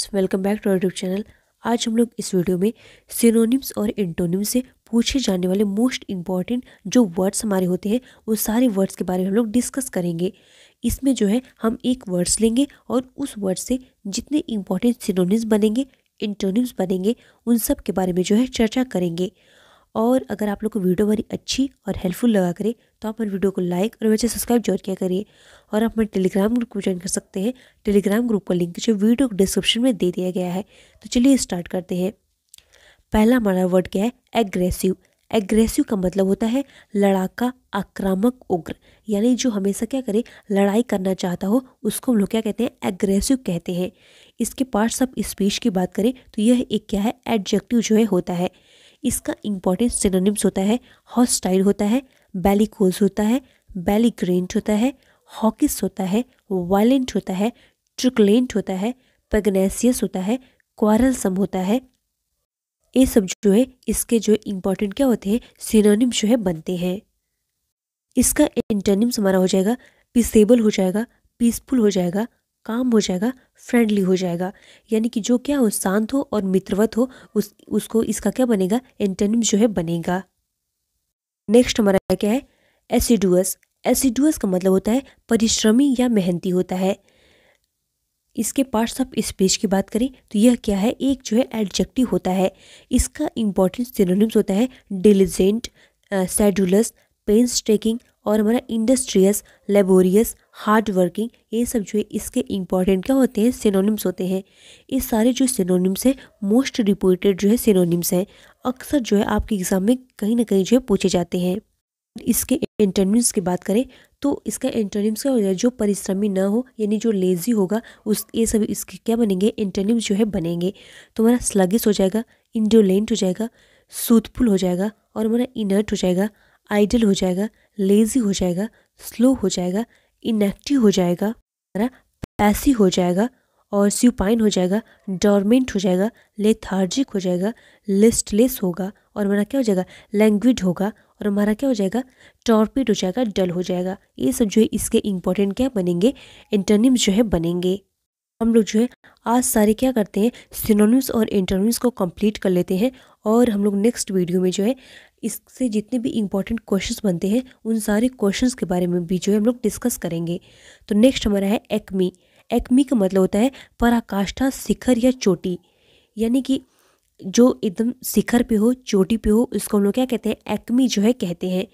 friends welcome back to YouTube channel आज हम लोग इस वीडियो में सिनोनिम्स और एंटोनिम्स से पूछे जाने वाले मोस्ट इम्पॉर्टेंट जो वर्ड्स हमारे होते हैं वो सारे वर्ड्स के बारे में हम लोग डिस्कस करेंगे इसमें जो है हम एक वर्ड्स लेंगे और उस वर्ड से जितने इम्पोर्टेंट सिनोनिम्स बनेंगे इंटोनिम्स बनेंगे उन सब के बारे में जो है चर्चा करेंगे और अगर आप लोग को वीडियो हमारी अच्छी और हेल्पफुल लगा करें तो आप मेरे वीडियो को लाइक और वैसे सब्सक्राइब जरूर किया करिए और आप मेरे टेलीग्राम ग्रुप को ज्वाइन कर सकते हैं टेलीग्राम ग्रुप का लिंक जो वीडियो डिस्क्रिप्शन में दे दिया गया है तो चलिए स्टार्ट करते हैं पहला हमारा वर्ड क्या है एग्रेसिव एग्रेसिव का मतलब होता है लड़ाका आक्रामक उग्र यानी जो हमेशा क्या करे लड़ाई करना चाहता हो उसको हम लोग क्या कहते हैं एग्रेसिव कहते हैं इसके पार्ट्स ऑफ स्पीच की बात करें तो यह एक क्या है एडजेक्टिव जो है होता है इसका इंपॉर्टेंट सिनोनिम्स होता है हॉस्टाइल होता है बैली होता है बैली ग्रेंट होता है हॉकिस होता है वायलेंट होता है ट्रिकलेंट होता है पेगनेसियस होता है क्वारलसम होता है ये सब जो है इसके जो इम्पोर्टेंट क्या होते हैं सिनोनिम जो है बनते हैं इसका इंटरनिम्स हमारा हो जाएगा पीसेबल हो जाएगा पीसफुल हो जाएगा काम हो जाएगा फ्रेंडली हो जाएगा यानी कि जो क्या हो शांत हो और मित्रवत हो उस उसको इसका क्या बनेगा इंटरनिम्स जो है बनेगा नेक्स्ट हमारा क्या है एसिडुअस एसिडुअस का मतलब होता है परिश्रमी या मेहनती होता है इसके पार्ट्स ऑफ स्पीच की बात करें तो यह क्या है एक जो है एडजेक्टिव होता है इसका इंपॉर्टेंट सिनोनिम्स होता है डिलीजेंट सेडुलस पेंस टेकिंग और हमारा इंडस्ट्रियस लेबोरियस हार्ड वर्किंग ये सब जो है इसके इम्पॉर्टेंट क्या होते हैं सिनोनिम्स होते हैं ये सारे जो सिनोनिम्स हैं मोस्ट रिपोर्टेड जो है सिनोनिम्स हैं अक्सर जो है आपके एग्ज़ाम में कहीं ना कहीं जो है पूछे जाते हैं इसके इंटरनिम्स की बात करें तो इसका इंटरनिम्स क्या हो जाए जो परिश्रमी ना हो यानी जो लेज़ी होगा उस ये सब इसके क्या बनेंगे इंटरनिम्स जो है बनेंगे तो हमारा स्लगिस हो जाएगा इंडोलेंट हो जाएगा सूथफुल हो जाएगा और हमारा इनर्ट हो जाएगा आइडल हो जाएगा लेज़ी हो जाएगा स्लो हो जाएगा इनएक्टिव हो जाएगा पैसिव हो जाएगा और स्यूपाइन हो जाएगा डॉर्मेंट हो जाएगा लेथार्जिक हो जाएगा लिस्टलेस होगा और हमारा क्या हो जाएगा लैंग्विड होगा और हमारा क्या हो जाएगा टॉर्पिड हो जाएगा डल हो जाएगा ये सब जो है इसके इम्पोर्टेंट क्या बनेंगे इंटरनिम्स जो है बनेंगे हम लोग जो है आज सारे क्या करते हैं सिनोनिम्स और इंटरनिम्स को कंप्लीट कर लेते हैं और हम लोग नेक्स्ट वीडियो में जो है इससे जितने भी इंपॉर्टेंट क्वेश्चंस बनते हैं उन सारे क्वेश्चंस के बारे में भी जो है हम लोग डिस्कस करेंगे तो नेक्स्ट हमारा है एक्मी एक्मी का मतलब होता है पराकाष्ठा शिखर या चोटी यानी कि जो एकदम शिखर पे हो चोटी पे हो उसको हम लोग क्या कहते हैं एक्मी जो है कहते हैं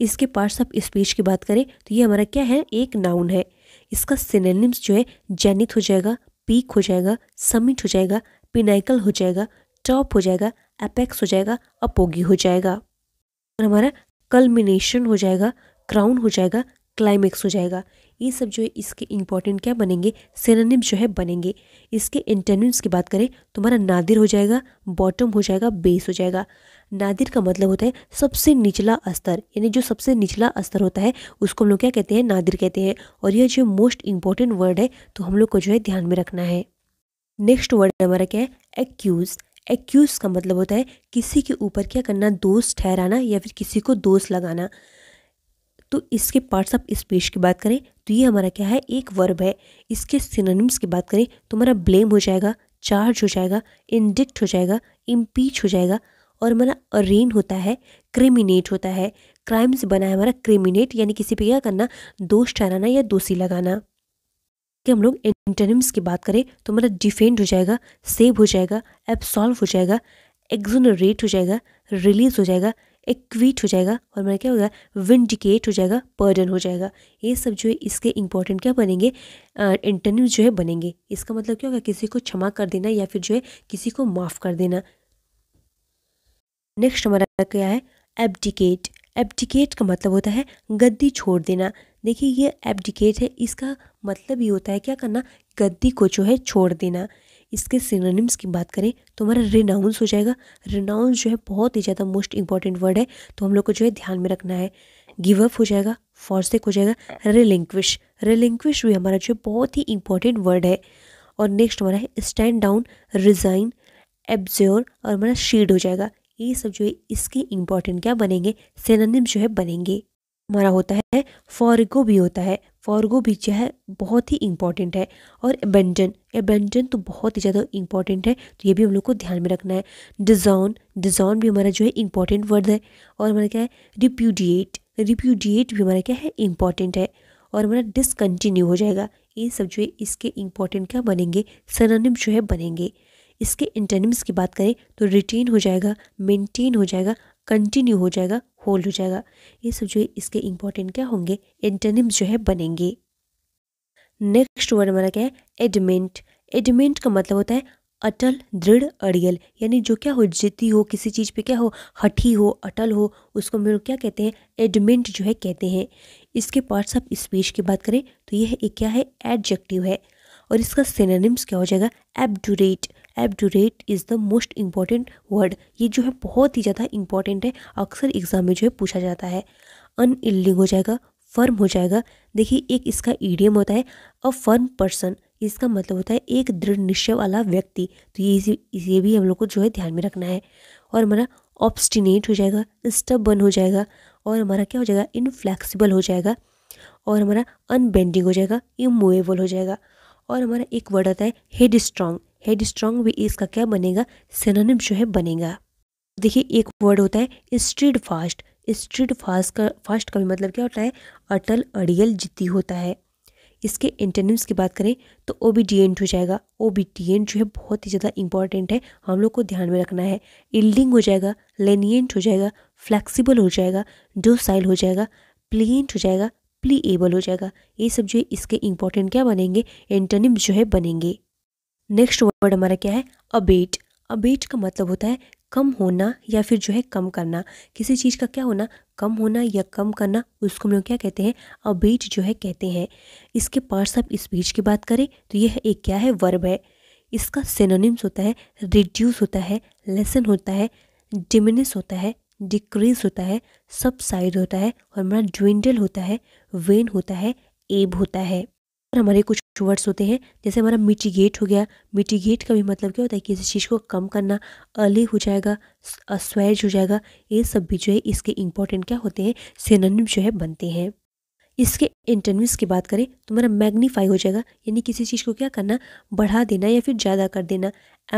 इसके पार्ट्स ऑफ स्पीच की बात करें तो ये हमारा क्या है एक नाउन है इसका सिनेम्स जो है जेनिथ हो जाएगा पीक हो जाएगा समिट हो जाएगा पिनाइकल हो जाएगा टॉप हो जाएगा एपेक्स हो जाएगा अपोगी हो जाएगा और हमारा कलमिनेशन हो जाएगा क्राउन हो जाएगा क्लाइमेक्स हो जाएगा ये सब जो है इसके इंपॉर्टेंट क्या बनेंगे सेनानिम जो है बनेंगे इसके इंटरनिम्स की बात करें तो हमारा नादिर हो जाएगा बॉटम हो जाएगा बेस हो जाएगा नादिर का मतलब होता है सबसे निचला स्तर यानी जो सबसे निचला स्तर होता है उसको हम लोग क्या कहते हैं नादिर कहते हैं और यह जो मोस्ट इंपॉर्टेंट वर्ड है तो हम लोग को जो है ध्यान में रखना है नेक्स्ट वर्ड हमारा क्या है एक्यूज़ एक्यूज़ का मतलब होता है किसी के ऊपर क्या करना दोष ठहराना या फिर किसी को दोष लगाना तो इसके पार्ट्स ऑफ स्पीच की बात करें तो ये हमारा क्या है एक वर्ब है इसके सिनोनिम्स की बात करें तो हमारा ब्लेम हो जाएगा चार्ज हो जाएगा इंडिक्ट हो जाएगा इम्पीच हो जाएगा और हमारा अरेन होता है क्रिमिनेट होता है क्राइम से बना है हमारा क्रिमिनेट यानी किसी पे क्या करना दोष ठहराना या दोषी लगाना कि हम लोग एंटेनिम्स की बात करें तो मतलब डिफेंड हो जाएगा सेव हो जाएगा एब्सॉल्व हो जाएगा एग्जोनरेट हो जाएगा रिलीज हो जाएगा एक्वीट हो जाएगा और मेरा मतलब क्या होगा विंडिकेट हो जाएगा पर्डन हो जाएगा ये सब जो है इसके इंपॉर्टेंट क्या बनेंगे इंटरन्यू जो है बनेंगे इसका मतलब क्या होगा किसी को क्षमा कर देना या फिर जो है किसी को माफ़ कर देना नेक्स्ट हमारा क्या है एबडिकेट एबडिकेट का मतलब होता है गद्दी छोड़ देना देखिए ये एबडिकेट है इसका मतलब ये होता है क्या करना गद्दी को जो है छोड़ देना इसके सिनोनिम्स की बात करें तो हमारा रिनाउंस हो जाएगा रिनाउंस जो है बहुत ही ज़्यादा मोस्ट इंपॉर्टेंट वर्ड है तो हम लोग को जो है ध्यान में रखना है गिव अप हो जाएगा फॉर्सिक हो जाएगा रिलिंक्विश रिलिंक्विश भी हमारा जो है बहुत ही इंपॉर्टेंट वर्ड है और नेक्स्ट हमारा है स्टैंड डाउन रिजाइन एब्जोर और हमारा शीड हो जाएगा ये सब जो है इसके इंपॉर्टेंट क्या बनेंगे सिनोनिम्स जो है बनेंगे हमारा होता है फॉरगो भी होता है फॉरगो भी जो है बहुत ही इंपॉर्टेंट है और एबेंडन एबेंडन तो बहुत ही ज़्यादा इंपॉर्टेंट है तो ये भी हम लोग को ध्यान में रखना है डिजॉन डिजॉन भी हमारा जो है इंपॉर्टेंट वर्ड है और हमारा क्या है रिप्यूडिएट रिप्यूडिएट भी हमारा क्या है इंपॉर्टेंट है और हमारा डिसकंटिन्यू हो जाएगा ये सब जो है इसके इंपॉर्टेंट क्या बनेंगे सनानिम जो है बनेंगे इसके इंटरनिम्स की बात करें तो रिटेन हो जाएगा मेंटेन हो जाएगा कंटिन्यू हो जाएगा होल्ड हो जाएगा ये सब जो है इसके इंपॉर्टेंट क्या होंगे एंटेनिम्स जो है बनेंगे नेक्स्ट वर्ड हमारा क्या है एडमेंट एडमेंट का मतलब होता है अटल दृढ़ अड़ियल यानी जो क्या हो जिद्दी हो किसी चीज़ पे क्या हो हठी हो अटल हो उसको हम लोग क्या कहते हैं एडमेंट जो है कहते हैं इसके पार्ट्स ऑफ स्पीच की बात करें तो यह एक क्या है एडजेक्टिव है और इसका सिनोनिम्स क्या हो जाएगा obdurate obdurate is the most important word ये जो है बहुत ही ज़्यादा इंपॉर्टेंट है अक्सर एग्जाम में जो है पूछा जाता है अन हो जाएगा फर्म हो जाएगा देखिए एक इसका ईडियम होता है अ फर्म पर्सन इसका मतलब होता है एक दृढ़ निश्चय वाला व्यक्ति तो ये इसी ये भी हम लोग को जो है ध्यान में रखना है और हमारा ऑब्स्टिनेट हो जाएगा स्टबन हो जाएगा और हमारा क्या हो जाएगा इनफ्लैक्सीबल हो जाएगा और हमारा अनबेंडिंग हो जाएगा इमूवेबल हो जाएगा और हमारा एक वर्ड आता है हेड स्ट्रांग हेड स्ट्रॉन्ग भी इसका क्या बनेगा सिनोनिम जो है बनेगा देखिए एक वर्ड होता है स्ट्रीट फास्ट स्ट्रीट फास्ट का फास्ट का भी मतलब क्या होता है अटल अड़ियल जिद्दी होता है इसके इंटरनिम्स की बात करें तो ओबीडियंट हो जाएगा ओ ओबीडियंट जो है बहुत ही ज़्यादा इंपॉर्टेंट है हम लोग को ध्यान में रखना है इल्डिंग हो जाएगा लेनियंट हो जाएगा फ्लैक्सीबल हो जाएगा डोसाइल हो जाएगा प्लेंट हो जाएगा प्लीएबल हो जाएगा ये सब जो है इसके इंपॉर्टेंट क्या बनेंगे इंटरनिम्स जो है बनेंगे नेक्स्ट वर्ड हमारा क्या है अबेट अबेट का मतलब होता है कम होना या फिर जो है कम करना किसी चीज़ का क्या होना कम होना या कम करना उसको हम लोग क्या कहते हैं अबेट जो है कहते हैं इसके पार्ट्स आप स्पीच की बात करें तो यह एक क्या है वर्ब है इसका सेनोनिम्स होता है रिड्यूस होता है लेसन होता है डिमिनिस होता है डिक्रीज होता है सब होता है और हमारा ज्विंडल होता है वेन होता है एब होता है और हमारे कुछ वर्ड्स होते हैं जैसे हमारा मिटिगेट हो गया मिटिगेट का भी मतलब क्या होता है कि किसी चीज़ को कम करना अले हो जाएगा स्वेज हो जाएगा ये सब भी जो है इसके इंपॉर्टेंट क्या होते हैं सिनोनिम जो है बनते हैं इसके इंटरव्यूज की बात करें तो हमारा मैग्नीफाई हो जाएगा यानी किसी चीज़ को क्या करना बढ़ा देना या फिर ज़्यादा कर देना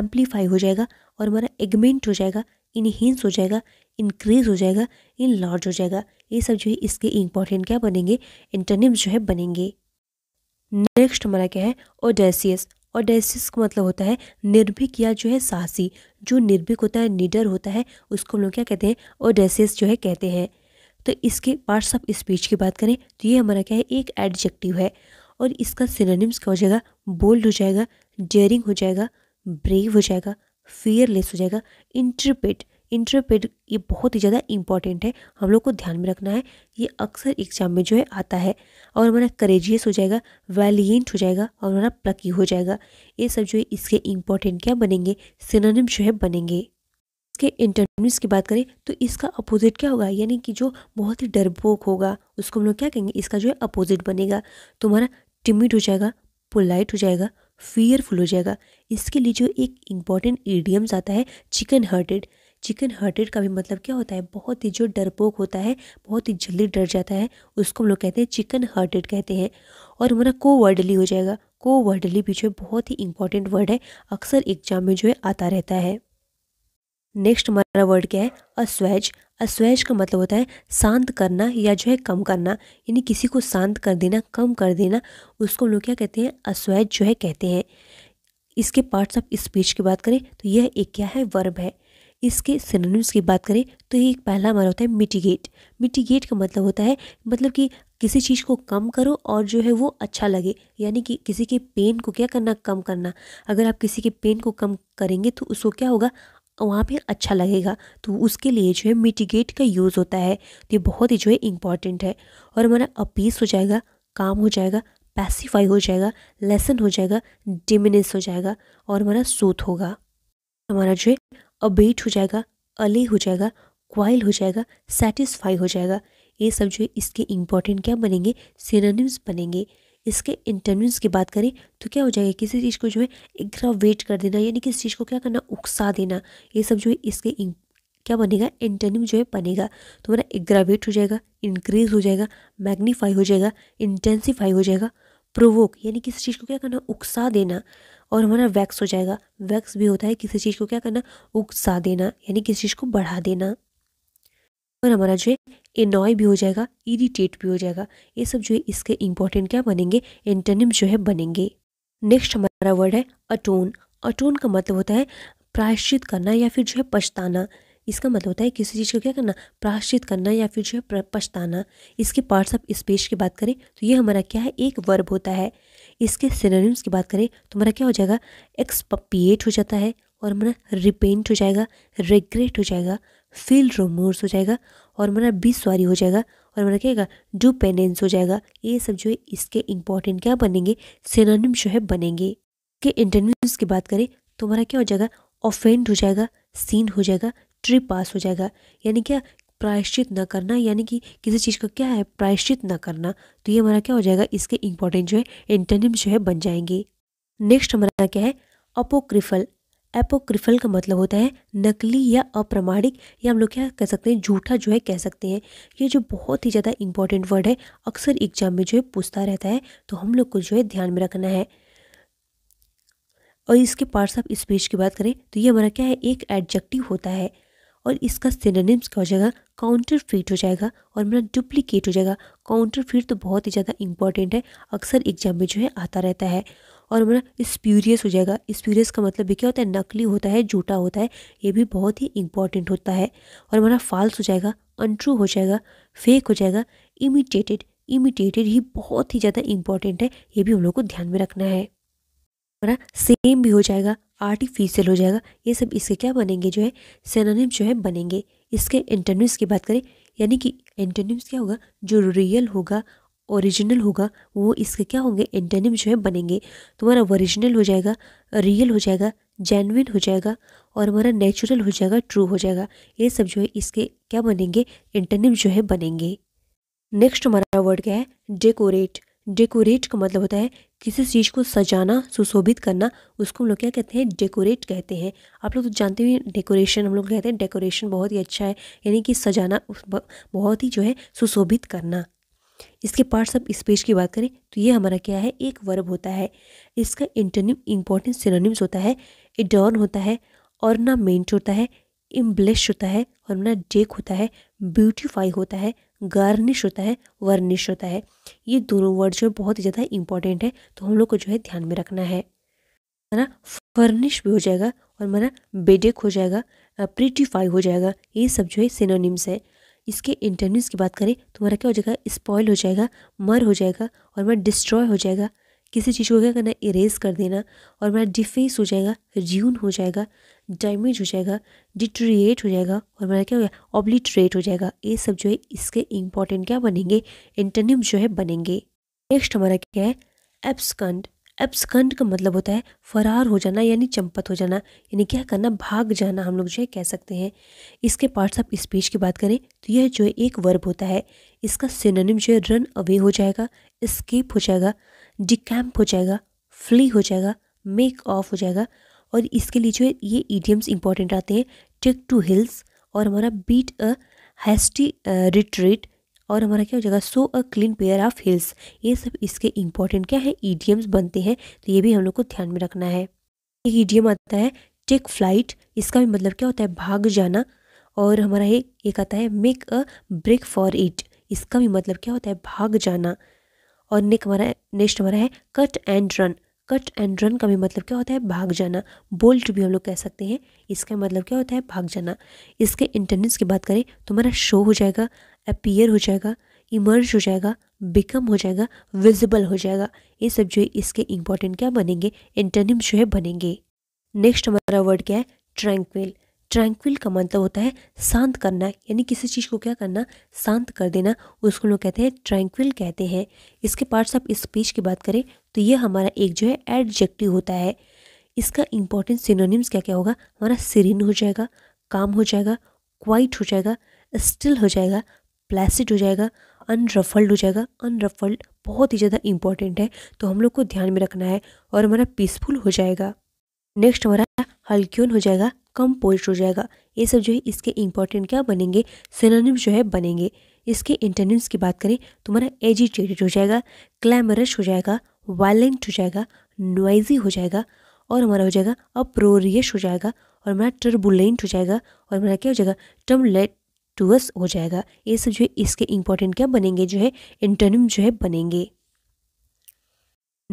एम्पलीफाई हो जाएगा और हमारा एगमेंट हो जाएगा इनहेंस हो जाएगा इंक्रीज हो जाएगा इन लार्ज हो जाएगा ये सब जो है इसके इंपॉर्टेंट क्या बनेंगे इंटरनिम्स जो है बनेंगे नेक्स्ट हमारा क्या है ओडेसियस ओडेसियस का मतलब होता है निर्भीक या जो है साहसी जो निर्भीक होता है निडर होता है उसको हम लोग क्या कहते हैं ओडेसियस जो है कहते हैं तो इसके पार्ट्स ऑफ स्पीच की बात करें तो ये हमारा क्या है एक एडजेक्टिव है और इसका सिनोनिम्स क्या हो जाएगा बोल्ड हो जाएगा डेयरिंग हो जाएगा ब्रेव हो जाएगा फियरलेस हो जाएगा इंटरप्रेट इंटरपेड ये बहुत ही ज़्यादा इंपॉर्टेंट है हम लोग को ध्यान में रखना है ये अक्सर एग्जाम में जो है आता है और हमारा करेजियस हो जाएगा वैलियंट हो जाएगा और हमारा प्लकी हो जाएगा ये सब जो है इसके इंपॉर्टेंट क्या बनेंगे सिनोनिम जो है बनेंगे इसके इंटरनिम्स की बात करें तो इसका अपोजिट क्या होगा यानी कि जो बहुत ही डरपोक होगा उसको हम लोग क्या कहेंगे इसका जो है अपोजिट बनेगा तो हमारा हो जाएगा पोलाइट हो जाएगा फियरफुल हो जाएगा इसके लिए जो एक इम्पॉर्टेंट ईडियम्स आता है चिकन हार्टेड चिकन हार्टेड का भी मतलब क्या होता है बहुत ही जो डरपोक होता है बहुत ही जल्दी डर जाता है उसको हम लोग कहते हैं चिकन हार्टेड कहते हैं और हमारा को वर्डली हो जाएगा को वर्डली भी जो है बहुत ही इंपॉर्टेंट वर्ड है अक्सर एग्जाम में जो है आता रहता है नेक्स्ट हमारा वर्ड क्या है अस्वैज अस्वैज का मतलब होता है शांत करना या जो है कम करना यानी किसी को शांत कर देना कम कर देना उसको हम लोग क्या कहते हैं अस्वैज जो है कहते हैं इसके पार्ट्स ऑफ स्पीच की बात करें तो यह एक क्या है वर्ब है इसके सिनोनिम्स की बात करें तो ये एक पहला हमारा होता है मिटिगेट मिटिगेट का मतलब होता है मतलब कि किसी चीज़ को कम करो और जो है वो अच्छा लगे यानी कि किसी के पेन को क्या करना कम करना अगर आप किसी के पेन को कम करेंगे तो उसको क्या होगा वहाँ पे अच्छा लगेगा तो उसके लिए जो है मिटिगेट का यूज़ होता है तो ये बहुत ही जो है इम्पॉर्टेंट है और हमारा अपीस हो जाएगा काम हो जाएगा पैसिफाई हो जाएगा लेसन हो जाएगा डिमिनिस हो जाएगा और हमारा सूथ होगा हमारा जो है अबेट हो जाएगा अले हो जाएगा क्वाइल हो जाएगा सेटिस्फाई हो जाएगा ये सब जो है इसके इंपॉर्टेंट क्या बनेंगे सिनोनिम्स बनेंगे इसके इंटरव्यूज की बात करें तो क्या हो जाएगा किसी चीज़ को जो है एग्रावेट कर देना यानी किसी चीज़ को क्या करना उकसा देना ये सब जो है इसके क्या बनेगा एंटनिम जो है बनेगा तो एग्रावेट हो जाएगा इंक्रीज हो जाएगा मैग्नीफाई हो जाएगा इंटेंसीफाई हो जाएगा प्रोवोक यानी किसी चीज़ को क्या करना उकसा देना और हमारा वैक्स हो जाएगा वैक्स भी होता है किसी चीज़ को क्या करना उकसा देना यानी किसी चीज़ को बढ़ा देना और हमारा जो है एनॉय भी हो जाएगा इरीटेट भी हो जाएगा ये सब जो है इसके इंपॉर्टेंट क्या बनेंगे एंटनिम जो है बनेंगे नेक्स्ट हमारा वर्ड है अटोन अटोन का मतलब होता है प्रायश्चित करना या फिर जो है पछताना इसका मतलब होता है किसी चीज़ को क्या करना प्राश्चित करना या फिर जो है पछताना इसके पार्ट्स ऑफ स्पेश की बात करें तो ये हमारा क्या है एक वर्ब होता है इसके सिनोनिम्स की बात करें तो हमारा क्या हो जाएगा एक्सपपिएट हो जाता है और हमारा रिपेंट हो जाएगा रिग्रेट हो जाएगा फील रोमोर्स हो जाएगा और हमारा बी सॉरी हो जाएगा और हमारा क्या होगा डू पेनेंस हो जाएगा ये सब जो है इसके इंपॉर्टेंट क्या बनेंगे सिनोनिम्स जो है बनेंगे के इंटरव्यूज की बात करें तो हमारा क्या हो जाएगा ऑफेंड हो जाएगा सीन हो जाएगा ट्रिप पास हो जाएगा यानी क्या प्रायश्चित न करना यानी कि किसी चीज़ का क्या है प्रायश्चित न करना तो ये हमारा क्या हो जाएगा इसके इंपॉर्टेंट जो है इंटरनिम्स जो है बन जाएंगे नेक्स्ट हमारा क्या है अपोक्रिफल एपोक्रिफल का मतलब होता है नकली या अप्रमाणिक या हम लोग क्या कह सकते हैं झूठा जो है कह सकते हैं ये जो बहुत ही ज़्यादा इंपॉर्टेंट वर्ड है अक्सर एग्जाम में जो है पूछता रहता है तो हम लोग को जो है ध्यान में रखना है और इसके पार्ट्स ऑफ स्पीच की बात करें तो ये हमारा क्या है एक एडजेक्टिव होता है और इसका सिनोनिम्स क्या हो जाएगा काउंटर फिट हो जाएगा और मेरा मतलब डुप्लीकेट हो जाएगा काउंटर फिट तो बहुत ही ज़्यादा इंपॉर्टेंट है अक्सर एग्जाम में जो है आता रहता है और हमारा मतलब स्प्यूरियस हो जाएगा स्प्यूरियस का मतलब भी क्या होता है नकली होता है झूठा होता है ये भी बहुत ही इंपॉर्टेंट होता है और हमारा मतलब फाल्स हो जाएगा अनट्रू हो जाएगा फेक हो जाएगा इमिटेटेड इमिटेटेड ही बहुत ही ज़्यादा इंपॉर्टेंट है ये भी हम लोग को ध्यान में रखना है हमारा सेम भी हो जाएगा आर्टिफिशियल हो जाएगा ये सब इसके क्या बनेंगे जो है सेनानिम जो है बनेंगे इसके एंटोनिम्स की बात करें यानी कि एंटोनिम्स क्या होगा जो रियल होगा ओरिजिनल होगा वो इसके क्या होंगे इंटरनिम जो है बनेंगे तो हमारा ओरिजिनल हो जाएगा रियल हो जाएगा जेनविन हो जाएगा और हमारा नेचुरल हो जाएगा ट्रू हो जाएगा ये सब जो है इसके क्या बनेंगे इंटरनिम जो है बनेंगे नेक्स्ट हमारा वर्ड क्या है डेकोरेट डेकोरेट का मतलब होता है किसी चीज़ को सजाना सुशोभित करना उसको हम लोग क्या कहते हैं डेकोरेट कहते हैं आप लोग तो जानते हुए डेकोरेशन हम लोग कहते हैं डेकोरेशन बहुत ही अच्छा है यानी कि सजाना बहुत ही जो है सुशोभित करना इसके पार्ट्स ऑफ स्पेस की बात करें तो ये हमारा क्या है एक वर्ब होता है इसका इंटरनिम इम्पोर्टेंट सिनोनिम्स होता है एडॉर्न होता है ऑर्नामेंट होता है इम्ब्लेश होता है और ना डेक होता है ब्यूटीफाई होता है गार्निश होता है वर्निश होता है ये दोनों वर्ड जो है बहुत ही ज़्यादा इंपॉर्टेंट है तो हम लोग को जो है ध्यान में रखना है माना फर्निश भी हो जाएगा और माना बेडेक हो जाएगा प्रिटिफाई हो जाएगा ये सब जो है सिनोनिम्स है इसके इंटरन्यूज की बात करें तो हमारा क्या हो जाएगा स्पॉयल हो जाएगा मर हो जाएगा और मैं डिस्ट्रॉय हो जाएगा किसी चीज़ को क्या करना है इरेज कर देना और मेरा डिफेस हो जाएगा र्यून हो जाएगा डैमेज हो जाएगा डिट्रिएट हो जाएगा और मेरा क्या हो गया ऑब्लिट्रेट हो जाएगा ये सब जो है इसके इम्पॉर्टेंट क्या बनेंगे इंटरनिम जो है बनेंगे नेक्स्ट हमारा क्या है एब्सकंड एब्सकंड का मतलब होता है फरार हो जाना यानी चंपत हो जाना यानी क्या करना भाग जाना हम लोग जो है कह सकते हैं इसके पार्ट्स ऑफ स्पीच की बात करें तो यह जो है एक वर्ब होता है इसका सिनोनिम जो है रन अवे हो जाएगा स्केप हो जाएगा डिकैम्प हो जाएगा फ्ली हो जाएगा मेक ऑफ हो जाएगा और इसके लिए जो है ये ईडियम्स इंपॉर्टेंट आते हैं टेक टू हिल्स और हमारा बीट अ हैस्टी रिट्रीट और हमारा क्या हो जाएगा so a clean pair of heels ये सब इसके इंपॉर्टेंट क्या है ईडियम्स बनते हैं तो ये भी हम लोग को ध्यान में रखना है एक ईडियम आता है टेक फ्लाइट इसका भी मतलब क्या होता है भाग जाना और हमारा एक एक आता है make a break for it इसका भी मतलब क्या होता है भाग जाना और निक हमारा नेक्स्ट हमारा है cut and run cut and run का भी मतलब क्या होता है भाग जाना बोल्ट भी हम लोग कह सकते हैं इसका मतलब क्या होता है भाग जाना इसके इंटरनेंस की बात करें तो हमारा शो हो जाएगा अपीयर हो जाएगा इमर्ज हो जाएगा बिकम हो जाएगा विजिबल हो जाएगा ये सब जो है इसके इंपॉर्टेंट क्या बनेंगे इंटरनिम जो है बनेंगे नेक्स्ट हमारा वर्ड क्या है ट्रैंक्विल ट्रैंक्विल का मतलब होता है शांत करना यानी किसी चीज़ को क्या करना शांत कर देना उसको लोग कहते हैं ट्रैंक्विल कहते हैं इसके पार्ट्स आप स्पीच की बात करें तो ये हमारा एक जो है एडजेक्टिव होता है इसका इंपॉर्टेंट सिनोनिम्स क्या क्या होगा हमारा सिरिन हो जाएगा काम हो जाएगा क्वाइट हो जाएगा स्टिल हो जाएगा प्लेसिड हो जाएगा अनरफल्ड हो जाएगा अनरफल्ड बहुत ही ज़्यादा इंपॉर्टेंट है तो हम लोग को ध्यान में रखना है और हमारा पीसफुल हो जाएगा नेक्स्ट हमारा हल्क्यून हो जाएगा कंपोज्ड हो जाएगा ये सब जो है इसके इंपॉर्टेंट क्या बनेंगे सिनोनिम्स जो है बनेंगे इसके इंटरनिम्स की बात करें तुम्हारा एजिटेटेड हो जाएगा क्लैमरस हो जाएगा वायलेंट हो जाएगा नोइजी हो जाएगा और हमारा हो जाएगा अप्रोरियस हो जाएगा और हमारा टर्बुलेंट हो जाएगा और हमारा क्या हो जाएगा टर्मलेट टूअस हो जाएगा ये सब जो है इसके इंपॉर्टेंट क्या बनेंगे जो है इंटरनिम जो है बनेंगे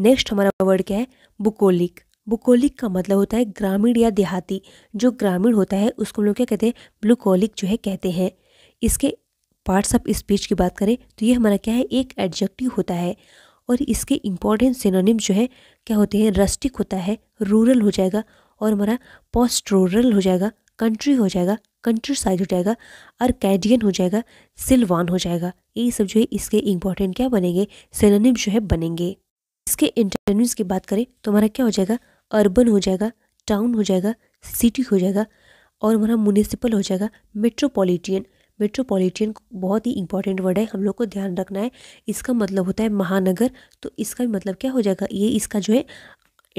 नेक्स्ट हमारा वर्ड क्या है बुकोलिक बुकोलिक का मतलब होता है ग्रामीण या देहाती जो ग्रामीण होता है उसको हम लोग क्या कहते हैं ब्लूकोलिक जो है कहते हैं इसके पार्ट्स ऑफ स्पीच की बात करें तो ये हमारा क्या है एक एडजेक्टिव होता है और इसके इम्पॉर्टेंट सिनोनिम जो है क्या होते हैं रस्टिक होता है रूरल हो जाएगा और हमारा पोस्ट रूरल हो जाएगा कंट्री हो जाएगा कंट्री साइड हो जाएगा अर्कैडियन हो जाएगा सिलवान हो जाएगा ये सब जो है इसके इम्पॉर्टेंट क्या बनेंगे सिनोनिम जो है बनेंगे इसके इंटरव्यूज़ की बात करें तो हमारा क्या हो जाएगा अर्बन हो जाएगा टाउन हो जाएगा सिटी हो जाएगा और हमारा म्यूनिसिपल हो जाएगा मेट्रोपॉलिटियन मेट्रोपॉलिटियन बहुत ही इंपॉर्टेंट वर्ड है हम लोग को ध्यान रखना है इसका मतलब होता है महानगर तो इसका भी मतलब क्या हो जाएगा ये इसका जो है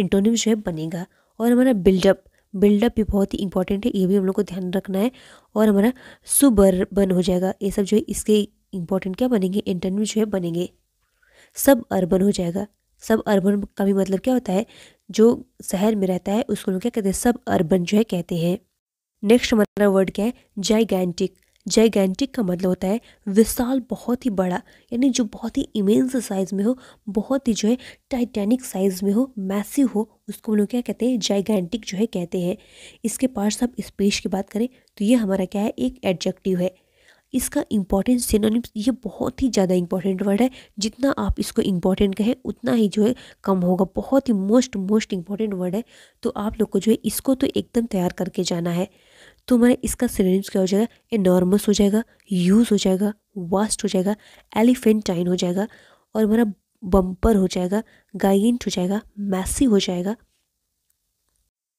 इंटोनिम जो है बनेगा और हमारा बिल्डअप बिल्डअप भी बहुत ही इंपॉर्टेंट है ये भी हम लोग को ध्यान रखना है और हमारा सुबर्बन हो जाएगा ये सब जो है इसके इंपॉर्टेंट क्या बनेंगे इंटरव्यू जो है बनेंगे सब अर्बन हो जाएगा सब अर्बन का भी मतलब क्या होता है जो शहर में रहता है उसको लोग क्या कहते हैं सब अर्बन जो है कहते हैं नेक्स्ट हमारा वर्ड क्या है जाइगेंटिक जाइगेंटिक का मतलब होता है विशाल बहुत ही बड़ा यानी जो बहुत ही इमेंस साइज़ में हो बहुत ही जो है टाइटैनिक साइज़ में हो मैसिव हो उसको हम लोग क्या कहते हैं जाइगेंटिक जो है कहते हैं इसके पार्ट्स आप स्पेस की बात करें तो ये हमारा क्या है एक एडजेक्टिव है इसका इंपॉर्टेंस सिनोनिम्स ये बहुत ही ज़्यादा इंपॉर्टेंट वर्ड है जितना आप इसको इम्पॉर्टेंट कहें उतना ही जो है कम होगा बहुत ही मोस्ट मोस्ट इम्पॉर्टेंट वर्ड है तो आप लोग को जो है इसको तो एकदम तैयार करके जाना है तो हमारा इसका सिनोनिम्स क्या हो जाएगा एनॉर्मस हो जाएगा यूज़ हो जाएगा वास्ट हो जाएगा एलिफेंटाइन हो जाएगा और हमारा बम्पर हो जाएगा गाइंट हो जाएगा मैसी हो जाएगा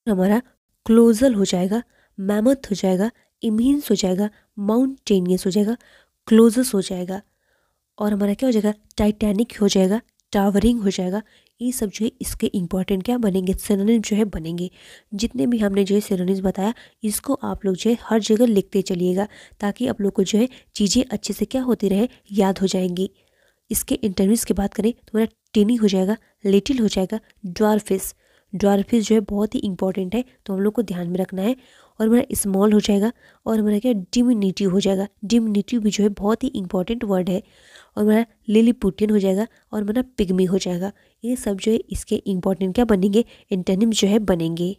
हमारा क्लोजल हो जाएगा मैमथ हो जाएगा इमेंस हो जाएगा माउंटेनियस हो जाएगा क्लोजस हो जाएगा और हमारा क्या हो जाएगा टाइटैनिक हो जाएगा टावरिंग हो जाएगा ये सब जो है इसके इंपॉर्टेंट क्या बनेंगे सिनोनिम जो है बनेंगे जितने भी हमने जो है सिनोनिम्स बताया इसको आप लोग जो है हर जगह लिखते चलिएगा ताकि आप लोग को जो है चीज़ें अच्छे से क्या होती रहे याद हो जाएंगी इसके इंटरव्यूज़ की बात करें तो मेरा टेनी हो जाएगा लिटिल हो जाएगा ड्वारफिस ड्वारफिस जो है बहुत ही इंपॉर्टेंट है तो हम लोग को ध्यान में रखना है और हमारा स्मॉल हो जाएगा और हमारा क्या डिमिनिटिव हो जाएगा डिमिनिटिव भी जो है बहुत ही इंपॉर्टेंट वर्ड है और हमारा लिलीपुटियन हो जाएगा और हमारा पिगमी हो जाएगा ये सब जो है इसके इंपॉर्टेंट क्या बनेंगे एंटेनिम जो है बनेंगे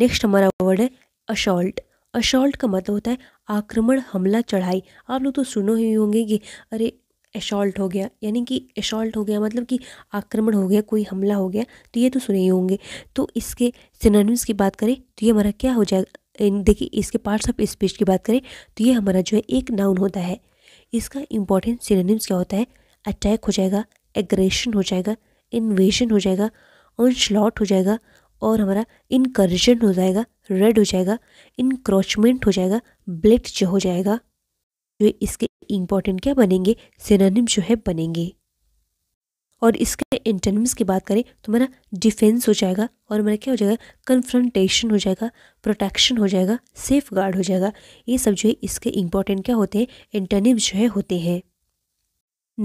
नेक्स्ट हमारा वर्ड है अशॉल्ट अशॉल्ट का मतलब होता है आक्रमण हमला चढ़ाई आप लोग तो सुनो ही होंगे कि अरे एशॉल्ट हो गया यानी कि एशॉल्ट हो गया मतलब कि आक्रमण हो गया कोई हमला हो गया तो ये तो सुने ही होंगे तो इसके सिनोनिम्स की बात करें तो ये हमारा क्या हो जाएगा देखिए इसके पार्ट्स ऑफ स्पीच की बात करें तो ये हमारा जो है एक नाउन होता है इसका इंपॉर्टेंट सिनेनिम्स क्या होता है अटैक हो जाएगा एग्रेशन हो जाएगा इन्वेशन हो जाएगा ऑनश्लॉट हो जाएगा और हमारा इनकर्जन हो जाएगा रेड हो जाएगा इनक्रोचमेंट हो जाएगा ब्लिट जो हो जाएगा जो तो इसके इंपॉर्टेंट क्या बनेंगे सिनानिम जो है बनेंगे और इसके एंटनिम्स की बात करें तो हमारा डिफेंस हो जाएगा और हमारा क्या हो जाएगा कन्फ्रंटेशन हो जाएगा प्रोटेक्शन हो जाएगा सेफ गार्ड हो जाएगा ये सब जो है इसके इंपॉर्टेंट क्या होते हैं एंटनिम्स जो है होते हैं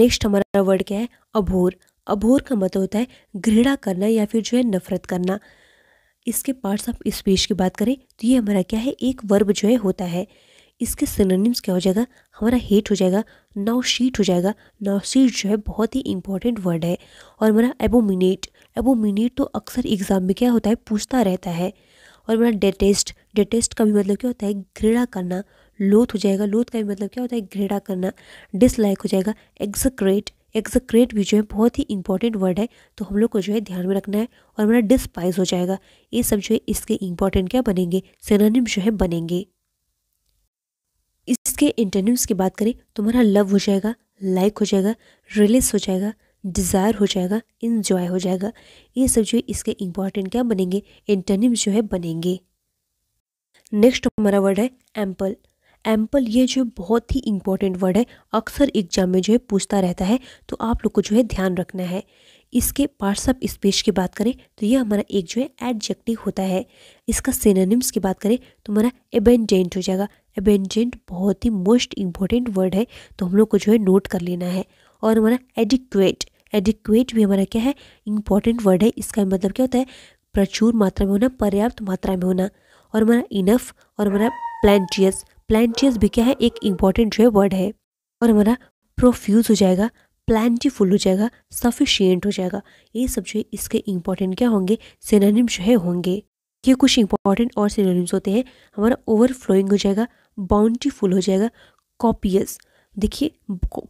नेक्स्ट हमारा वर्ड क्या है अभोर अभोर का मतलब होता है घृणा करना या फिर जो है नफरत करना इसके पार्ट्स ऑफ स्पीच की बात करें तो ये हमारा क्या है एक वर्ब जो है होता है इसके सिनोनिम्स क्या हो जाएगा हमारा हेट हो जाएगा नाउ शीट हो जाएगा नाउ शीट जो है बहुत ही इंपॉर्टेंट वर्ड है और हमारा एबोमिनेट एबोमिनेट तो अक्सर एग्जाम में क्या होता है पूछता रहता है और हमारा डेटेस्ट डेटेस्ट का भी मतलब क्या होता है घृणा करना लोथ हो जाएगा लोथ का भी मतलब क्या होता है घृणा करना डिसलाइक हो जाएगा एग्जक्रेट एग्जक्रेट भी जो है बहुत ही इंपॉर्टेंट वर्ड है तो हम लोग को जो है ध्यान में रखना है और हमारा डिस्पाइज हो जाएगा ये सब जो है इसके इंपॉर्टेंट क्या बनेंगे सेनानिम जो है बनेंगे इसके इंटरन्यूज की बात करें तुम्हारा लव हो जाएगा लाइक हो जाएगा रिलीज हो जाएगा डिज़ायर हो जाएगा इन्जॉय हो जाएगा ये सब जो है इसके इंपॉर्टेंट क्या बनेंगे इंटरनिम्स जो है बनेंगे नेक्स्ट हमारा वर्ड है एम्पल एम्पल ये जो बहुत ही इंपॉर्टेंट वर्ड है अक्सर एग्जाम में जो है पूछता रहता है तो आप लोग को जो है ध्यान रखना है इसके पार्ट्स ऑफ स्पीच की बात करें तो ये हमारा एक जो है एडजेक्टिव होता है इसका सिनोनिम्स की बात करें तो हमारा एबेंडेंट हो जाएगा एबेंजेंट बहुत ही मोस्ट इम्पॉर्टेंट वर्ड है तो हम लोग को जो है नोट कर लेना है और हमारा एडिक्वेट एडिक्वेट भी हमारा क्या है इम्पॉर्टेंट वर्ड है इसका मतलब क्या होता है प्रचुर मात्रा में होना पर्याप्त मात्रा में होना और हमारा इनफ और हमारा प्लान्टियस प्लान्टियस भी क्या है एक इम्पॉर्टेंट जो है वर्ड है और हमारा प्रोफ्यूज हो जाएगा प्लान्टीफुल हो जाएगा सफिशियंट हो जाएगा ये सब जो है इसके इम्पॉर्टेंट क्या होंगे सिनानिम जो है होंगे ये कुछ इंपॉर्टेंट और सिनोनिम्स होते हैं हमारा ओवरफ्लोइंग हो जाएगा बाउंटीफुल हो जाएगा कॉपियस देखिए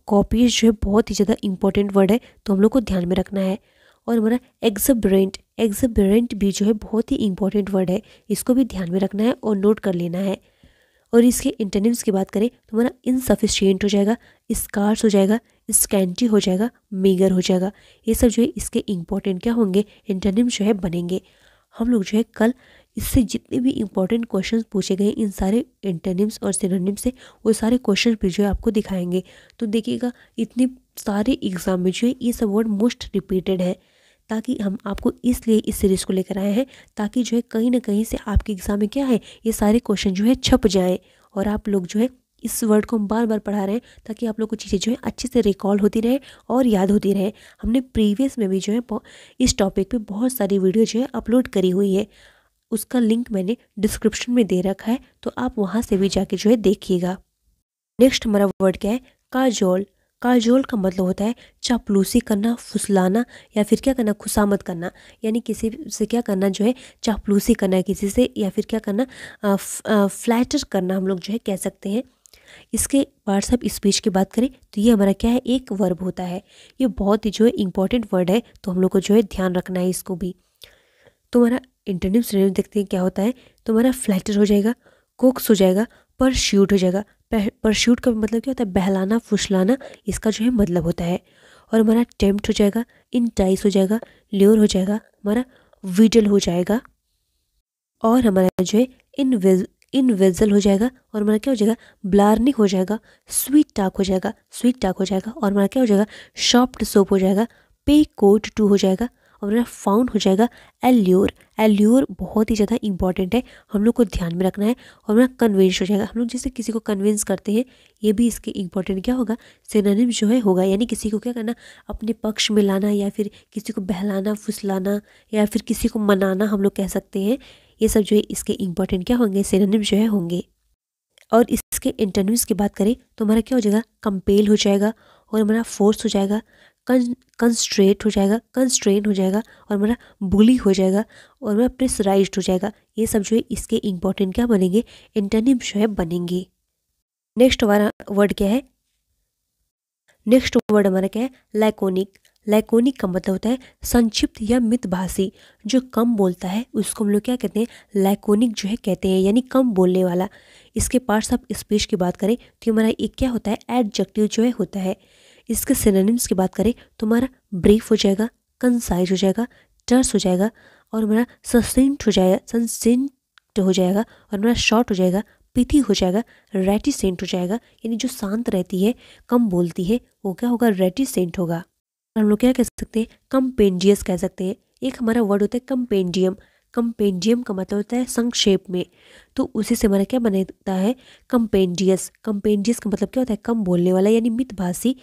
कॉपियस जो है बहुत ही ज़्यादा इंपॉर्टेंट वर्ड है तो हम लोग को ध्यान में रखना है और हमारा एग्जब्रेंट एग्जब्रेंट भी जो है बहुत ही इंपॉर्टेंट वर्ड है इसको भी ध्यान में रखना है और नोट कर लेना है और इसके इंटरनेम्स की बात करें तो हमारा इनसफिशियंट हो जाएगा स्कार्स हो जाएगा स्कैंटी हो जाएगा मेगर हो जाएगा ये सब जो है इसके इंपॉर्टेंट क्या होंगे इंटरनेम्स जो है बनेंगे हम लोग जो है कल इससे जितने भी इंपॉर्टेंट क्वेश्चन पूछे गए इन सारे इंटरनिम्स और सिनोनिम्स से वो सारे क्वेश्चन भी जो है आपको दिखाएंगे तो देखिएगा इतने सारे एग्जाम में जो है ये सब वर्ड मोस्ट रिपीटेड है ताकि हम आपको इसलिए इस सीरीज़ को लेकर आए हैं ताकि जो है कहीं ना कहीं से आपके एग्ज़ाम में क्या है ये सारे क्वेश्चन जो है छप जाएँ और आप लोग जो है इस वर्ड को हम बार बार पढ़ा रहे हैं ताकि आप लोग को चीज़ें जो है अच्छे से रिकॉल होती रहे और याद होती रहे हमने प्रीवियस में भी जो है इस टॉपिक पे बहुत सारी वीडियो जो है अपलोड करी हुई है उसका लिंक मैंने डिस्क्रिप्शन में दे रखा है तो आप वहाँ से भी जाके जो है देखिएगा नेक्स्ट हमारा वर्ड क्या है काजोल काजोल का मतलब होता है चापलूसी करना फुसलाना या फिर क्या करना खुशामद करना यानी किसी से क्या करना जो है चापलूसी करना किसी से या फिर क्या करना फ्लैटर करना हम लोग जो है कह सकते हैं इसके व्हाट्सअप स्पीच की बात करें तो ये हमारा क्या है एक वर्ब होता है ये बहुत ही जो है इंपॉर्टेंट वर्ड है तो हम लोग को जो है ध्यान रखना है इसको भी तुम्हारा इंटरनेम सिनेम देखते हैं क्या होता है तुम्हारा फ्लैटर हो जाएगा कोक्स हो जाएगा पर शूट हो जाएगा पर शूट का मतलब क्या होता है बहलाना फुसलाना इसका जो है मतलब होता है और हमारा टेम्प्ट हो जाएगा इंटाइस हो जाएगा ल्योर हो जाएगा हमारा विडल हो जाएगा और हमारा जो है इनवेज इनवेजल हो जाएगा और हमारा क्या हो जाएगा ब्लार्निक हो जाएगा स्वीट टाक हो जाएगा स्वीट टाक हो जाएगा और हमारा क्या हो जाएगा शॉप्ड सोप हो जाएगा पे कोट टू हो जाएगा हमारा फाउंड हो जाएगा एल्योर एल्योर बहुत ही ज़्यादा इंपॉर्टेंट है हम लोग को ध्यान में रखना है और हमारा कन्विंस हो जाएगा हम लोग जैसे किसी को कन्विंस करते हैं ये भी इसके इंपॉर्टेंट क्या होगा सेनानिम जो है होगा यानी किसी को क्या करना अपने पक्ष में लाना या फिर किसी को बहलाना फुसलाना या फिर किसी को मनाना हम लोग कह सकते हैं ये सब जो है इसके इंपॉर्टेंट क्या होंगे सेनानिम जो है होंगे और इसके इंटरव्यूज़ की बात करें तो हमारा क्या हो जाएगा कंपेल हो जाएगा और हमारा फोर्स हो जाएगा कंस्ट्रेट हो जाएगा कंस्ट्रेन हो जाएगा और मेरा बुली हो जाएगा और मेरा प्रेसराइज हो जाएगा ये सब जो है इसके इंपॉर्टेंट क्या बनेंगे इंटरनिम जो है बनेंगे नेक्स्ट हमारा वर्ड क्या है नेक्स्ट वर्ड हमारा क्या है लाइकोनिक लाइकोनिक का मतलब होता है संक्षिप्त या मितभाषी जो कम बोलता है उसको हम लोग क्या कहते हैं लाइकोनिक जो है कहते हैं यानी कम बोलने वाला इसके पार्ट्स ऑफ स्पीच की बात करें तो हमारा एक क्या होता है एडजेक्टिव जो है होता है इसके सिनोनिम्स की बात करें तो हमारा ब्रीफ हो जाएगा कंसाइज हो जाएगा टर्स हो जाएगा और हमारा ससेंट हो जाएगा सनसेंट हो जाएगा और हमारा शॉर्ट हो जाएगा पिथी हो जाएगा रेटिसेंट हो जाएगा यानी जो शांत रहती है कम बोलती है वो क्या होगा रेटिसेंट होगा हम लोग क्या कह सकते हैं कम्पेंजियस कह सकते हैं एक हमारा वर्ड होता है कम्पेंडियम कम्पेंडियम का मतलब होता है संक्षेप में तो उसी से हमारा क्या बनता है कम्पेंडियस कंपेंडियस का मतलब क्या होता है कम बोलने वाला यानी मितभाषी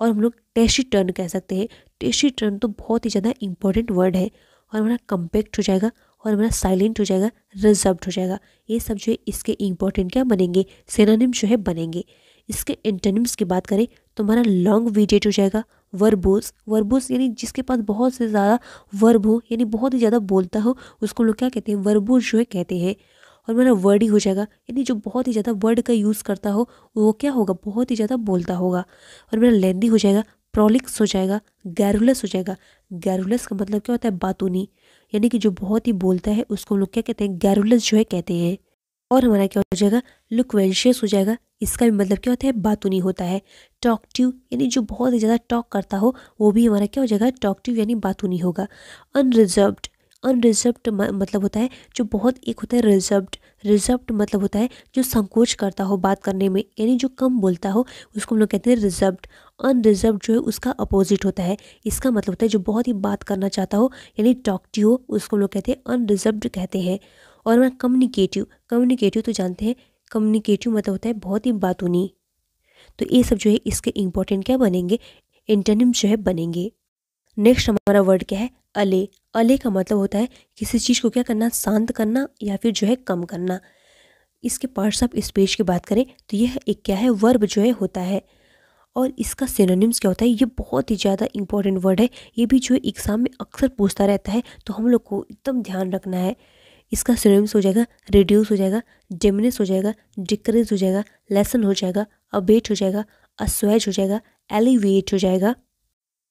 और हम लोग टेस्टी टर्न कह सकते हैं टेस्टी टर्न तो बहुत ही ज़्यादा इंपॉर्टेंट वर्ड है और हमारा कम्पैक्ट हो जाएगा और हमारा साइलेंट हो जाएगा रिजर्व हो जाएगा ये सब जो है इसके इंपॉर्टेंट क्या बनेंगे सेनानिम जो है बनेंगे इसके इंटरनिम्स की बात करें तो हमारा लॉन्ग वीडियट हो जाएगा वर्बोस वर्बोस यानी जिसके पास बहुत से ज़्यादा वर्ब हो यानी बहुत ही ज़्यादा बोलता हो उसको लोग क्या कहते हैं वर्बोस जो है कहते हैं और मेरा वर्ड ही हो जाएगा यानी जो बहुत ही ज़्यादा वर्ड का यूज़ करता हो वो क्या होगा बहुत ही ज़्यादा बोलता होगा और मेरा लेंदी हो जाएगा प्रोलिक्स हो जाएगा गैरुलस हो जाएगा गैरुलस का मतलब क्या होता है बातूनी यानी कि जो बहुत ही बोलता है उसको हम लोग क्या कहते हैं गैरुलस जो है कहते हैं और हमारा क्या हो जाएगा लुकवेंशियस हो जाएगा इसका भी मतलब क्या होता है बातूनी होता है टॉकटिव यानी जो बहुत ही ज़्यादा टॉक करता हो वो भी हमारा क्या हो जाएगा टॉकटिव यानी बातूनी होगा अनरिजर्व्ड अनरिजर्व्ड मतलब होता है जो बहुत एक होता है रिजर्व्ड रिजर्व्ड मतलब होता है जो संकोच करता हो बात करने में यानी जो कम बोलता हो उसको हम लोग कहते हैं रिजर्व्ड अनरिजर्व जो है उसका अपोजिट होता है इसका मतलब होता है जो बहुत ही बात करना चाहता हो यानी टॉक्टिव हो उसको हम लोग कहते हैं अनरिजर्व्ड कहते हैं और कम्युनिकेटिव कम्युनिकेटिव तो जानते हैं कम्युनिकेटिव मतलब होता है बहुत ही बातूनी तो ये सब जो है इसके इम्पोर्टेंट क्या बनेंगे इंटरनिम जो है बनेंगे नेक्स्ट हमारा वर्ड क्या है अले अले का मतलब होता है किसी चीज़ को क्या करना शांत करना या फिर जो है कम करना इसके पार्ट्स ऑफ स्पीच की बात करें तो यह एक क्या है वर्ब जो है होता है और इसका सिनोनिम्स क्या होता है ये बहुत ही ज़्यादा इंपॉर्टेंट वर्ड है ये भी जो है एग्ज़ाम में अक्सर पूछता रहता है तो हम लोग को एकदम ध्यान रखना है इसका सिनोनिम्स हो जाएगा रिड्यूस हो जाएगा डिमिनिस हो जाएगा डिक्रेज हो जाएगा लेसन हो जाएगा अबेट हो जाएगा असवैज हो जाएगा एलिवेट हो जाएगा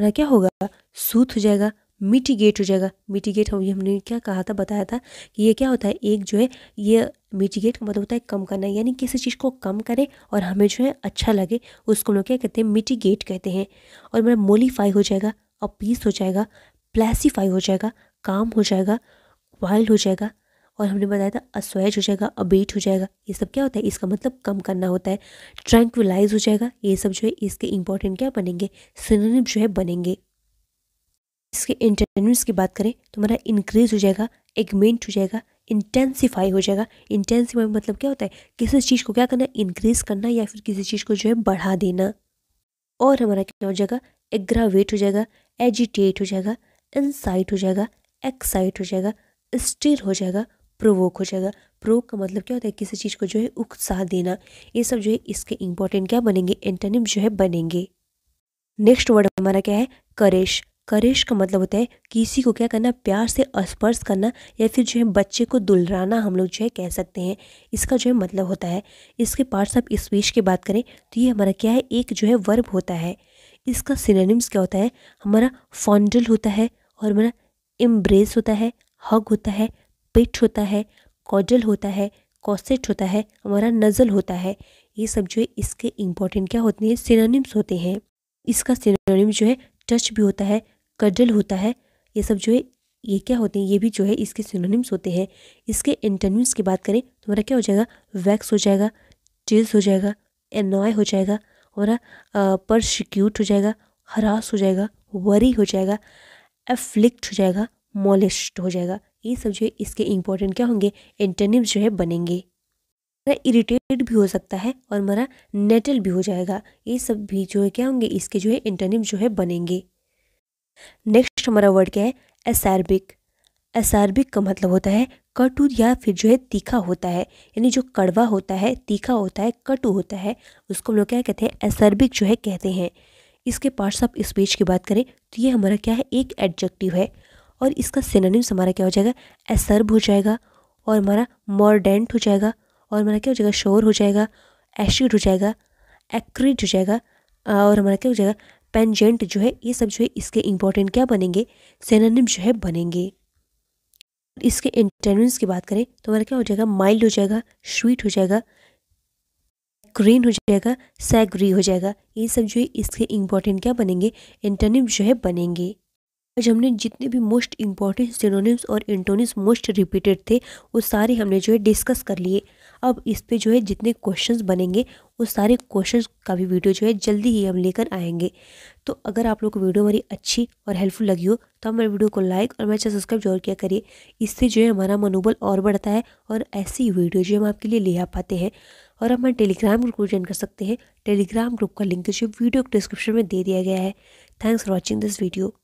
हमारा क्या होगा सूथ हो जाएगा मिटिगेट हो जाएगा मिटिगेट हम हमने क्या कहा था बताया था कि ये क्या होता है एक जो है ये मिटिगेट का मतलब होता है कम करना यानी किसी चीज़ को कम करें और हमें जो है अच्छा लगे उसको हम लोग क्या कहते हैं मिटिगेट कहते हैं और मेरा मोलीफाई हो जाएगा अपीस हो जाएगा प्लेसीफाई हो जाएगा काम हो जाएगा वाइल्ड हो जाएगा और हमने बताया था असहज हो जाएगा अबेट हो जाएगा ये सब क्या होता है इसका मतलब कम करना होता है ट्रैंक्विलाइज हो जाएगा ये सब जो है इसके इंपॉर्टेंट क्या बनेंगे सिनोनिम जो है बनेंगे इसके इंटरन्यूज की बात करें तो हमारा इंक्रीज हो जाएगा एगमेंट हो जाएगा इंटेंसीफाई हो जाएगा इंटेंसीफाई मतलब क्या होता है किसी चीज़ को क्या करना इंक्रीज करना या फिर किसी चीज़ को जो है बढ़ा देना और हमारा क्या हो जाएगा एग्रावेट हो जाएगा एजिटेट हो जाएगा इनसाइट हो जाएगा एक्साइट हो जाएगा स्टिर हो जाएगा प्रोवोक हो जाएगा प्रोक का मतलब क्या होता है किसी चीज़ को जो है उत्साह देना ये सब जो है इसके इंपॉर्टेंट क्या बनेंगे एंटोनिम जो है बनेंगे नेक्स्ट वर्ड हमारा क्या है करेश करेश का मतलब होता है किसी को क्या करना प्यार से स्पर्श करना या फिर जो है बच्चे को दुलराना हम लोग जो है कह सकते हैं इसका जो है मतलब होता है इसके पार्ट्स आप स्पीच की बात करें तो ये हमारा क्या है एक जो है वर्ब होता है इसका सिनेनिम्स क्या होता है हमारा फॉन्डल होता है और हमारा एम्ब्रेस होता है हग होता है पिच होता है कॉजल होता है कॉसेट होता है हमारा नज़ल होता है ये सब जो है इसके इम्पॉर्टेंट क्या होते हैं सिनोनिम्स होते हैं इसका सिनोनिम जो है टच भी होता है कडल होता है ये सब जो है ये क्या होते हैं ये भी जो है इसके सिनोनिम्स होते हैं इसके एंटोनिम्स की बात करें तो हमारा क्या हो जाएगा वैक्स हो जाएगा चेज हो जाएगा एनॉय हो जाएगा हमारा परसिक्यूट हो जाएगा हरास हो जाएगा वरी हो जाएगा एफ्लिक्ट हो जाएगा मोलिस्ट हो जाएगा ये सब जो है इसके इंपॉर्टेंट क्या होंगे एंटेनिम्स जो है बनेंगे मेरा इरिटेटेड भी हो सकता है और हमारा नेटल भी हो जाएगा ये सब भी जो है क्या होंगे इसके जो है इंटरनिम जो है बनेंगे नेक्स्ट हमारा वर्ड क्या है एसार्बिक असार्बिक का मतलब होता है कटु या फिर जो है तीखा होता है यानी जो कड़वा होता है तीखा होता है कटु होता है उसको हम लोग क्या कहते हैं एसार्बिक जो है कहते हैं इसके पार्ट्स ऑफ स्पीच की बात करें तो ये हमारा क्या है एक एडजेक्टिव है और इसका सिनोनिम्स हमारा क्या हो जाएगा एसर्ब हो जाएगा और हमारा मॉर्डेंट हो जाएगा और हमारा क्या हो जाएगा शोर हो जाएगा एशिड हो जाएगा एक्रिड हो जाएगा और हमारा क्या हो जाएगा पेंजेंट जो है ये सब जो है इसके इंपॉर्टेंट क्या बनेंगे सेनानिम जो है बनेंगे इसके इंटरव्यूस की बात करें तो हमारा क्या हो जाएगा माइल्ड हो जाएगा स्वीट हो जाएगा ग्रीन हो जाएगा सैग्री हो जाएगा ये सब जो है इसके इंपॉर्टेंट क्या बनेंगे इंटरनिम जो है बनेंगे आज हमने जितने भी मोस्ट इंपॉर्टेंट सिनोनिम्स और इंटोनिम्स मोस्ट रिपीटेड थे वो सारे हमने जो है डिस्कस कर लिए अब इस पे जो है जितने क्वेश्चंस बनेंगे वो सारे क्वेश्चंस का भी वीडियो जो है जल्दी ही हम लेकर आएंगे तो अगर आप लोग को वीडियो हमारी अच्छी और हेल्पफुल लगी हो तो हमारे वीडियो को लाइक और मेरे चैनल सब्सक्राइब जरूर किया करिए इससे जो है हमारा मनोबल और बढ़ता है और ऐसी वीडियो जो हम आपके लिए ले आ पाते हैं और आप हमारे टेलीग्राम ग्रुप को ज्वाइन कर सकते हैं टेलीग्राम ग्रुप का लिंक जो वीडियो डिस्क्रिप्शन में दे दिया गया है thanks for watching this video